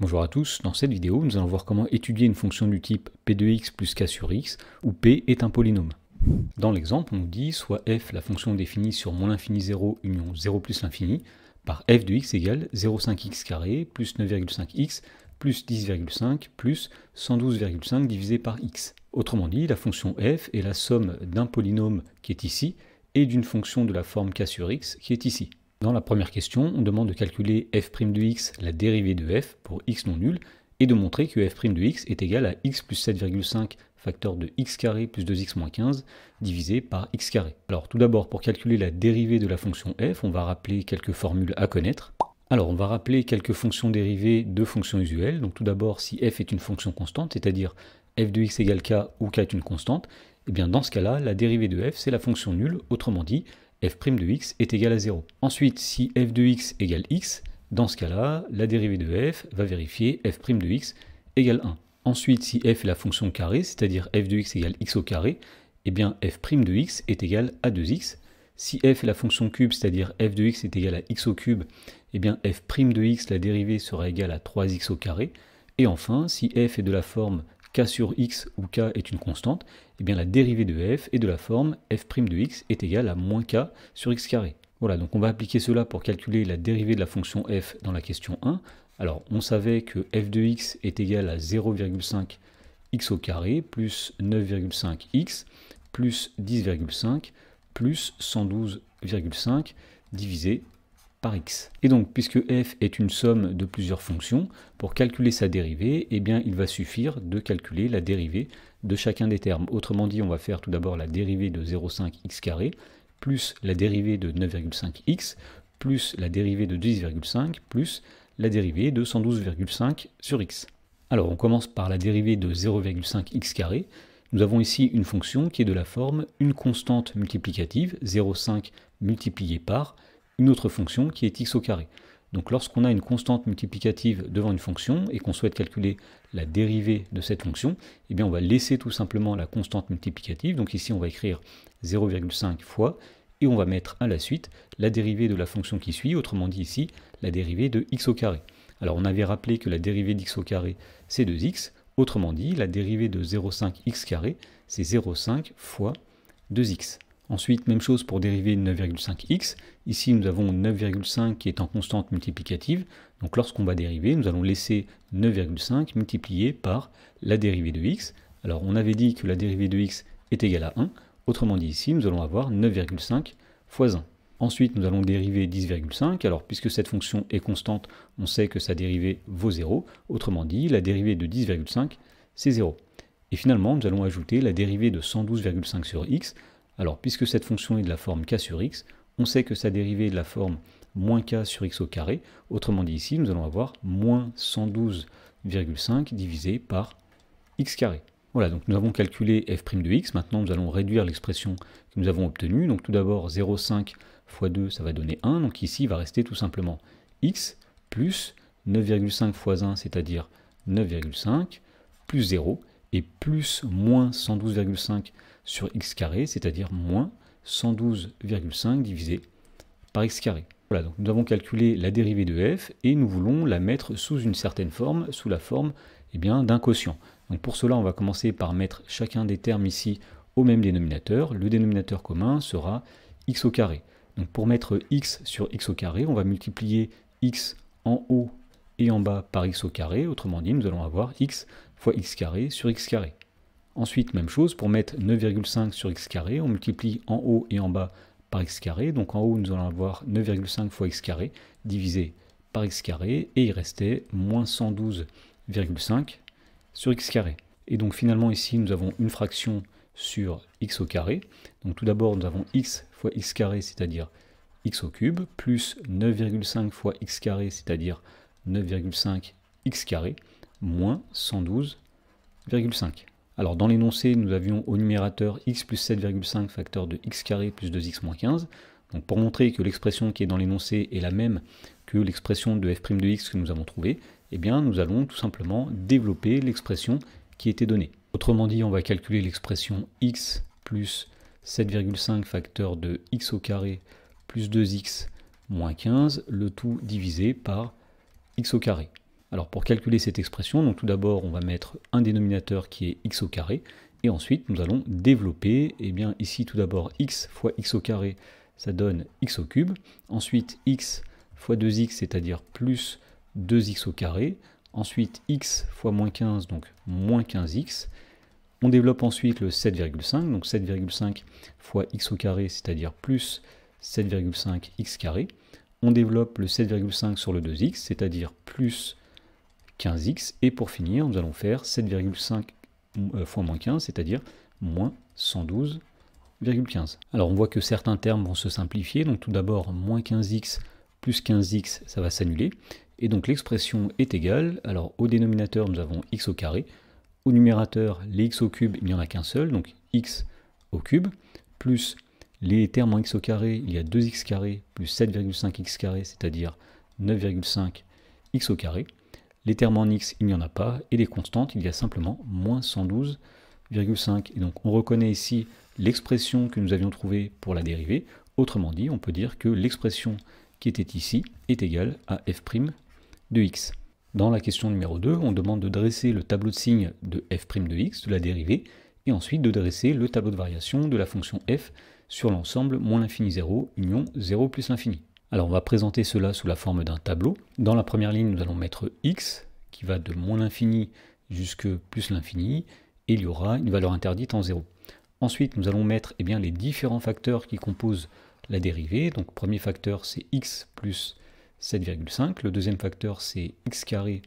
Bonjour à tous, dans cette vidéo, nous allons voir comment étudier une fonction du type p de x plus k sur x, où p est un polynôme. Dans l'exemple, on nous dit soit f, la fonction définie sur moins l'infini 0 union 0 plus l'infini, par f de x égale 0,5x carré plus 9,5x plus 10,5 plus 112,5 divisé par x. Autrement dit, la fonction f est la somme d'un polynôme qui est ici et d'une fonction de la forme k sur x qui est ici. Dans la première question, on demande de calculer f' de x, la dérivée de f, pour x non nul, et de montrer que f' de x est égal à x plus 7,5 facteur de x carré plus 2x moins 15 divisé par x carré. Alors tout d'abord, pour calculer la dérivée de la fonction f, on va rappeler quelques formules à connaître. Alors on va rappeler quelques fonctions dérivées de fonctions usuelles. Donc tout d'abord, si f est une fonction constante, c'est-à-dire f de x égale k ou k est une constante, et eh bien dans ce cas-là, la dérivée de f, c'est la fonction nulle, autrement dit, f' de x est égal à 0. Ensuite, si f de x égale x, dans ce cas-là, la dérivée de f va vérifier f' prime de x égale 1. Ensuite, si f est la fonction carrée, c'est-à-dire f de x égale x au carré, eh bien f' de x est égal à 2x. Si f est la fonction cube, c'est-à-dire f de x est égal à x au cube, eh bien f' de x, la dérivée, sera égale à 3x au carré. Et enfin, si f est de la forme k sur x où k est une constante, et eh bien la dérivée de f est de la forme f' prime de x est égale à moins k sur x carré. Voilà, donc on va appliquer cela pour calculer la dérivée de la fonction f dans la question 1. Alors on savait que f de x est égal à 0,5 x au carré plus 9,5 x plus 10,5 plus 112,5 divisé et donc, puisque f est une somme de plusieurs fonctions, pour calculer sa dérivée, eh bien, il va suffire de calculer la dérivée de chacun des termes. Autrement dit, on va faire tout d'abord la dérivée de 0,5x plus la dérivée de 9,5x, plus la dérivée de 10,5, plus la dérivée de 112,5 sur x. Alors, on commence par la dérivée de 0,5x Nous avons ici une fonction qui est de la forme une constante multiplicative, 0,5 multipliée par une autre fonction qui est x au carré. Donc lorsqu'on a une constante multiplicative devant une fonction et qu'on souhaite calculer la dérivée de cette fonction, eh bien on va laisser tout simplement la constante multiplicative. Donc ici on va écrire 0,5 fois et on va mettre à la suite la dérivée de la fonction qui suit, autrement dit ici la dérivée de x au carré. Alors on avait rappelé que la dérivée d'x au carré c'est 2x, autrement dit la dérivée de 0,5x carré c'est 0,5 fois 2x. Ensuite, même chose pour dériver 9,5x. Ici, nous avons 9,5 qui est en constante multiplicative. Donc lorsqu'on va dériver, nous allons laisser 9,5 multiplié par la dérivée de x. Alors on avait dit que la dérivée de x est égale à 1. Autrement dit, ici, nous allons avoir 9,5 fois 1. Ensuite, nous allons dériver 10,5. Alors, puisque cette fonction est constante, on sait que sa dérivée vaut 0. Autrement dit, la dérivée de 10,5, c'est 0. Et finalement, nous allons ajouter la dérivée de 112,5 sur x. Alors, puisque cette fonction est de la forme k sur x, on sait que sa dérivée est de la forme moins k sur x au carré. Autrement dit, ici, nous allons avoir moins 112,5 divisé par x carré. Voilà, donc nous avons calculé f' de x. Maintenant, nous allons réduire l'expression que nous avons obtenue. Donc tout d'abord, 0,5 fois 2, ça va donner 1. Donc ici, il va rester tout simplement x plus 9,5 fois 1, c'est-à-dire 9,5, plus 0, et plus moins 112,5 sur x carré, c'est-à-dire moins 112,5 divisé par x carré. Voilà, donc nous avons calculé la dérivée de f et nous voulons la mettre sous une certaine forme, sous la forme eh d'un quotient. Donc pour cela, on va commencer par mettre chacun des termes ici au même dénominateur. Le dénominateur commun sera x au carré. Donc pour mettre x sur x au carré, on va multiplier x en haut et en bas par x au carré. Autrement dit, nous allons avoir x fois x carré sur x carré. Ensuite, même chose, pour mettre 9,5 sur x carré, on multiplie en haut et en bas par x carré. Donc en haut, nous allons avoir 9,5 fois x carré divisé par x carré, et il restait moins 112,5 sur x carré. Et donc finalement ici, nous avons une fraction sur x au carré. Donc tout d'abord, nous avons x fois x carré, c'est-à-dire x au cube, plus 9,5 fois x carré, c'est-à-dire 9,5 x carré, moins 112,5. Alors dans l'énoncé, nous avions au numérateur x plus 7,5 facteur de x carré plus 2x moins 15. Donc pour montrer que l'expression qui est dans l'énoncé est la même que l'expression de f' de x que nous avons trouvée, eh bien nous allons tout simplement développer l'expression qui était donnée. Autrement dit, on va calculer l'expression x plus 7,5 facteur de x au carré plus 2x moins 15, le tout divisé par x au carré. Alors pour calculer cette expression, donc tout d'abord on va mettre un dénominateur qui est x au carré, et ensuite nous allons développer, et eh bien ici tout d'abord x fois x au carré, ça donne x au cube, ensuite x fois 2x, c'est-à-dire plus 2x au carré, ensuite x fois moins 15, donc moins 15x, on développe ensuite le 7,5, donc 7,5 fois x au carré, c'est-à-dire plus 7,5x carré, on développe le 7,5 sur le 2x, c'est-à-dire plus 15x. Et pour finir, nous allons faire 7,5 euh, fois moins 15, c'est-à-dire moins 112,15. Alors on voit que certains termes vont se simplifier. Donc tout d'abord, moins 15x plus 15x, ça va s'annuler. Et donc l'expression est égale. Alors au dénominateur, nous avons x au carré. Au numérateur, les x au cube, il n'y en a qu'un seul, donc x au cube, plus les termes en x au carré, il y a 2x carré plus 7,5x carré, c'est-à-dire 9,5x au carré. Les termes en x, il n'y en a pas, et les constantes, il y a simplement moins 112,5. Et donc on reconnaît ici l'expression que nous avions trouvée pour la dérivée. Autrement dit, on peut dire que l'expression qui était ici est égale à f' de x. Dans la question numéro 2, on demande de dresser le tableau de signes de f' de x, de la dérivée, et ensuite de dresser le tableau de variation de la fonction f sur l'ensemble moins l'infini 0, union 0 plus l'infini. Alors on va présenter cela sous la forme d'un tableau. Dans la première ligne, nous allons mettre x, qui va de moins l'infini jusque plus l'infini, et il y aura une valeur interdite en 0. Ensuite, nous allons mettre eh bien, les différents facteurs qui composent la dérivée. Donc premier facteur, c'est x plus 7,5. Le deuxième facteur, c'est x carré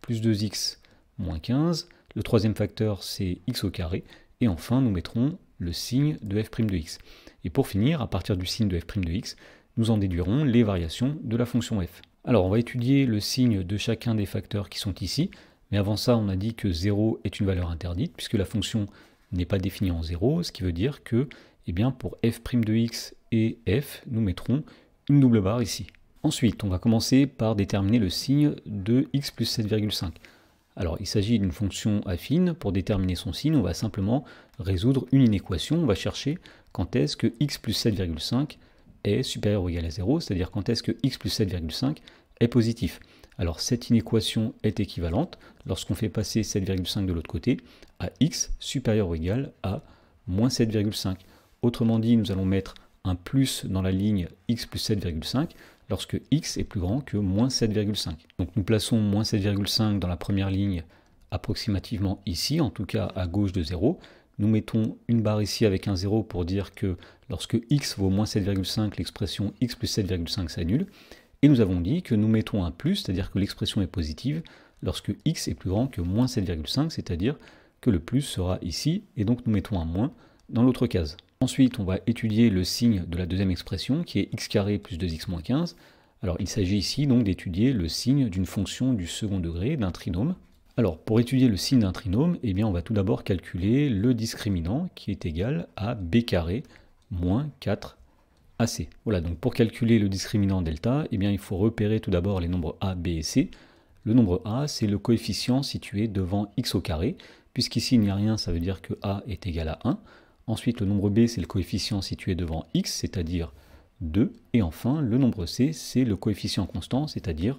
plus 2x moins 15. Le troisième facteur, c'est x au carré. Et enfin, nous mettrons le signe de f' de x. Et pour finir, à partir du signe de f' de x, nous en déduirons les variations de la fonction f. Alors on va étudier le signe de chacun des facteurs qui sont ici, mais avant ça on a dit que 0 est une valeur interdite puisque la fonction n'est pas définie en 0, ce qui veut dire que eh bien, pour f' de x et f, nous mettrons une double barre ici. Ensuite, on va commencer par déterminer le signe de x plus 7,5. Alors il s'agit d'une fonction affine, pour déterminer son signe, on va simplement résoudre une inéquation, on va chercher quand est-ce que x plus 7,5 est supérieur ou égal à 0, c'est-à-dire quand est-ce que x plus 7,5 est positif. Alors cette inéquation est équivalente lorsqu'on fait passer 7,5 de l'autre côté à x supérieur ou égal à moins 7,5. Autrement dit, nous allons mettre un plus dans la ligne x plus 7,5 lorsque x est plus grand que moins 7,5. Donc nous plaçons moins 7,5 dans la première ligne approximativement ici, en tout cas à gauche de 0, nous mettons une barre ici avec un 0 pour dire que lorsque x vaut moins 7,5, l'expression x plus 7,5 s'annule. Et nous avons dit que nous mettons un plus, c'est-à-dire que l'expression est positive, lorsque x est plus grand que moins 7,5, c'est-à-dire que le plus sera ici, et donc nous mettons un moins dans l'autre case. Ensuite, on va étudier le signe de la deuxième expression, qui est x carré plus 2x moins 15. Alors il s'agit ici donc d'étudier le signe d'une fonction du second degré, d'un trinôme. Alors, pour étudier le signe d'un trinôme, eh bien, on va tout d'abord calculer le discriminant qui est égal à b carré moins 4 AC. Voilà, donc pour calculer le discriminant delta, eh bien, il faut repérer tout d'abord les nombres A, B et C. Le nombre A, c'est le coefficient situé devant x au carré. Puisqu'ici, il n'y a rien, ça veut dire que A est égal à 1. Ensuite, le nombre B, c'est le coefficient situé devant x, c'est-à-dire 2. Et enfin, le nombre C, c'est le coefficient constant, c'est-à-dire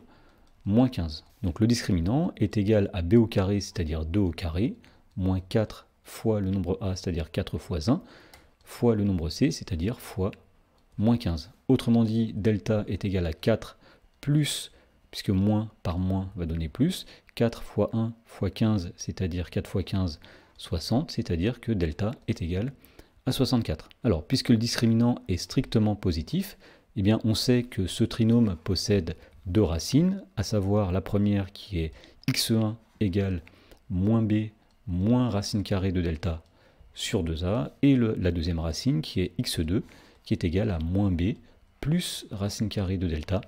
moins 15. Donc le discriminant est égal à b au carré, c'est-à-dire 2 au carré, moins 4 fois le nombre a, c'est-à-dire 4 fois 1, fois le nombre c, c'est-à-dire fois moins 15. Autrement dit, delta est égal à 4 plus, puisque moins par moins va donner plus, 4 fois 1 fois 15, c'est-à-dire 4 fois 15, 60, c'est-à-dire que delta est égal à 64. Alors, puisque le discriminant est strictement positif, eh bien on sait que ce trinôme possède deux racines, à savoir la première qui est x1 égale moins b moins racine carrée de delta sur 2a, et la deuxième racine qui est x2 qui est égale à moins b plus racine carrée de delta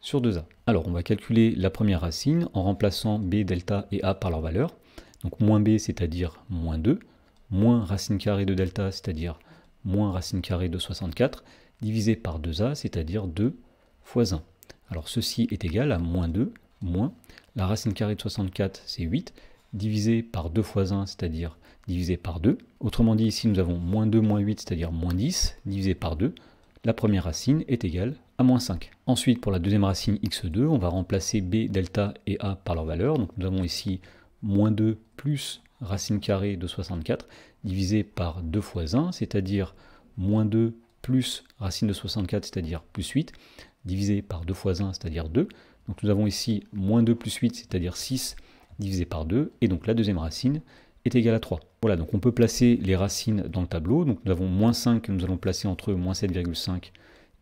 sur 2a. Alors on va calculer la première racine en remplaçant b, delta et a par leur valeur. Donc moins b c'est-à-dire moins 2, moins racine carrée de delta c'est-à-dire moins racine carrée de 64, divisé par 2a c'est-à-dire 2 fois 1. Alors ceci est égal à moins 2, moins la racine carrée de 64, c'est 8, divisé par 2 fois 1, c'est-à-dire divisé par 2. Autrement dit, ici nous avons moins 2 moins 8, c'est-à-dire moins 10, divisé par 2. La première racine est égale à moins 5. Ensuite, pour la deuxième racine x2, on va remplacer b, delta et a par leur valeur. Donc nous avons ici moins 2 plus racine carrée de 64 divisé par 2 fois 1, c'est-à-dire moins 2 plus racine de 64, c'est-à-dire plus 8, divisé par 2 fois 1, c'est-à-dire 2. Donc nous avons ici moins 2 plus 8, c'est-à-dire 6 divisé par 2. Et donc la deuxième racine est égale à 3. Voilà, donc on peut placer les racines dans le tableau. Donc nous avons moins 5 que nous allons placer entre moins 7,5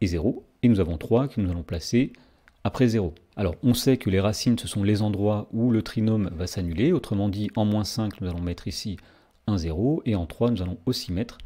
et 0. Et nous avons 3 que nous allons placer après 0. Alors on sait que les racines, ce sont les endroits où le trinôme va s'annuler. Autrement dit, en moins 5, nous allons mettre ici un 0. Et en 3, nous allons aussi mettre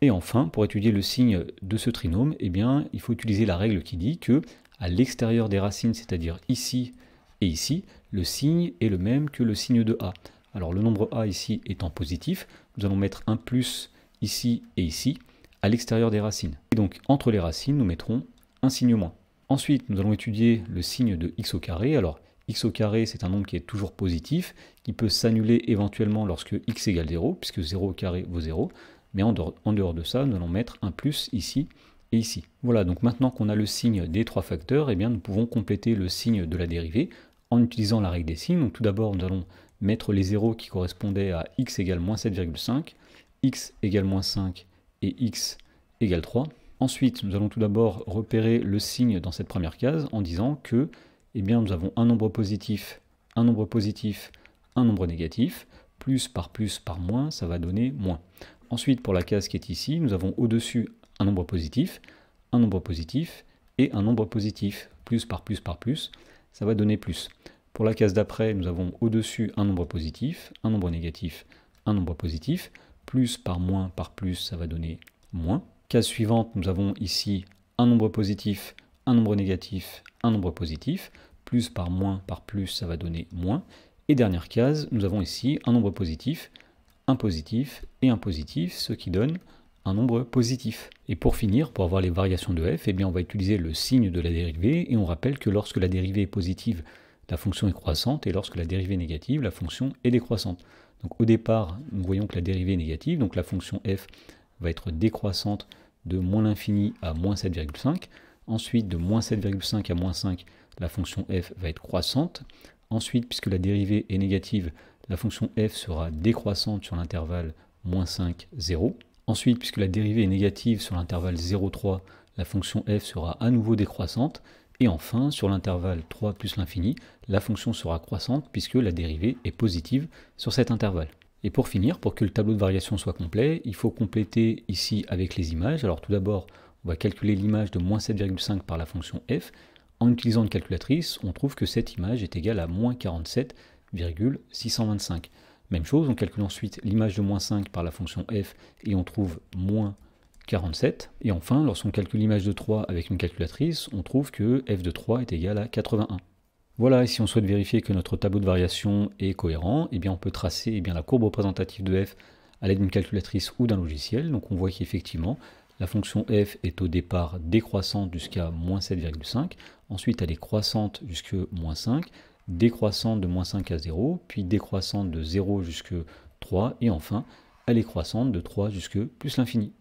et enfin, pour étudier le signe de ce trinôme, eh bien, il faut utiliser la règle qui dit que à l'extérieur des racines, c'est-à-dire ici et ici, le signe est le même que le signe de A. Alors le nombre A ici étant positif, nous allons mettre un plus ici et ici, à l'extérieur des racines. Et donc entre les racines, nous mettrons un signe moins. Ensuite, nous allons étudier le signe de x au carré. Alors x au carré, c'est un nombre qui est toujours positif, qui peut s'annuler éventuellement lorsque x égale 0, puisque 0 au carré vaut 0 mais en dehors, de ça, nous allons mettre un plus ici et ici. Voilà, donc maintenant qu'on a le signe des trois facteurs, eh bien, nous pouvons compléter le signe de la dérivée en utilisant la règle des signes. tout d'abord, nous allons mettre les zéros qui correspondaient à x égale moins 7,5, x égale moins 5 et x égale 3. Ensuite, nous allons tout d'abord repérer le signe dans cette première case en disant que eh bien, nous avons un nombre positif, un nombre positif, un nombre négatif, plus par plus par moins, ça va donner moins. Ensuite, pour la case qui est ici, nous avons au-dessus un nombre positif, un nombre positif et un nombre positif. Plus par plus par plus, ça va donner plus. Pour la case d'après, nous avons au-dessus un nombre positif, un nombre négatif, un nombre positif. Plus par moins par plus, ça va donner moins. Case suivante, nous avons ici un nombre positif, un nombre négatif, un nombre positif. Plus par moins par plus, ça va donner moins. Et dernière case, nous avons ici un nombre positif, un positif et un positif, ce qui donne un nombre positif. Et pour finir, pour avoir les variations de f, eh bien on va utiliser le signe de la dérivée et on rappelle que lorsque la dérivée est positive, la fonction est croissante et lorsque la dérivée est négative, la fonction est décroissante. Donc au départ, nous voyons que la dérivée est négative, donc la fonction f va être décroissante de moins l'infini à moins 7,5. Ensuite, de moins 7,5 à moins 5, la fonction f va être croissante. Ensuite, puisque la dérivée est négative, la fonction f sera décroissante sur l'intervalle moins 5, 0. Ensuite, puisque la dérivée est négative sur l'intervalle 0, 3, la fonction f sera à nouveau décroissante. Et enfin, sur l'intervalle 3 plus l'infini, la fonction sera croissante puisque la dérivée est positive sur cet intervalle. Et pour finir, pour que le tableau de variation soit complet, il faut compléter ici avec les images. Alors tout d'abord, on va calculer l'image de moins 7,5 par la fonction f. En utilisant une calculatrice, on trouve que cette image est égale à moins 47 625. Même chose, on calcule ensuite l'image de moins 5 par la fonction f et on trouve moins 47. Et enfin, lorsqu'on calcule l'image de 3 avec une calculatrice, on trouve que f de 3 est égal à 81. Voilà, et si on souhaite vérifier que notre tableau de variation est cohérent, eh bien on peut tracer eh bien, la courbe représentative de f à l'aide d'une calculatrice ou d'un logiciel. Donc on voit qu'effectivement, la fonction f est au départ décroissante jusqu'à moins 7,5, ensuite elle est croissante jusqu'à moins 5, décroissant de moins 5 à 0, puis décroissante de 0 jusque 3, et enfin, elle est croissante de 3 jusque plus l'infini.